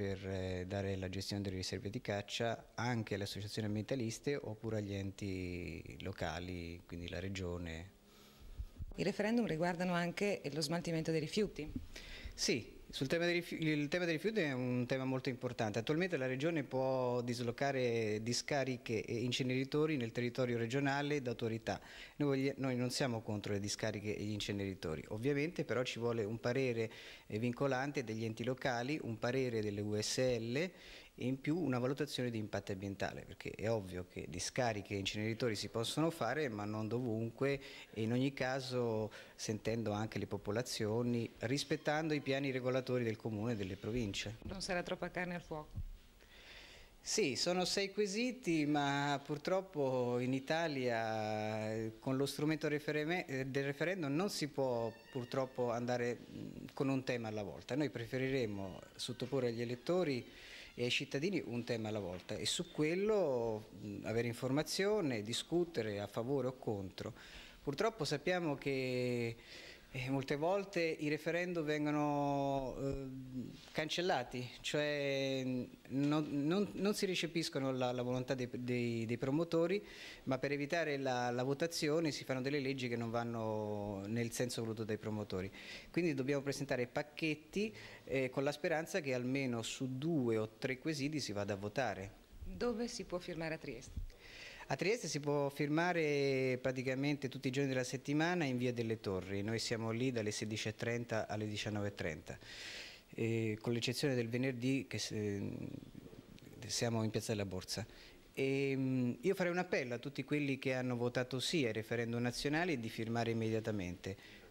per eh, dare la gestione delle riserve di caccia anche alle associazioni ambientaliste oppure agli enti locali, quindi la regione. I referendum riguardano anche lo smaltimento dei rifiuti? Sì, sul tema dei rifiuti, il tema dei rifiuti è un tema molto importante. Attualmente la Regione può dislocare discariche e inceneritori nel territorio regionale d'autorità. Noi, noi, non siamo contro le discariche e gli inceneritori. Ovviamente però ci vuole un parere eh, vincolante degli enti locali, un parere delle USL e in più una valutazione di impatto ambientale, perché è ovvio che discariche e inceneritori si possono fare, ma non dovunque e in ogni caso sentendo anche le popolazioni, rispettando i piani regolatori del comune e delle province. Non sarà troppa carne al fuoco? Sì, sono sei quesiti, ma purtroppo in Italia con lo strumento del referendum non si può purtroppo andare mm, con un tema alla volta. Noi preferiremo sottoporre agli elettori e ai cittadini un tema alla volta e su quello mh, avere informazione, discutere a favore o contro. Purtroppo sappiamo che eh, molte volte i referendum vengono... Eh, cancellati, cioè non, non, non si recepiscono la, la volontà dei, dei, dei, promotori, ma per evitare la, la, votazione si fanno delle leggi che non vanno nel senso voluto dai promotori. Quindi dobbiamo presentare pacchetti eh, con la speranza che almeno su due o tre quesiti si vada a votare. Dove si può firmare a Trieste? A Trieste si può firmare praticamente tutti i giorni della settimana in via delle Torri, noi siamo lì dalle 16.30 alle 19.30 eh, con l'eccezione del venerdì che se, ehm, siamo in Piazza della Borsa. E, ehm, io farei un appello a tutti quelli che hanno votato sì ai referendum nazionali di firmare immediatamente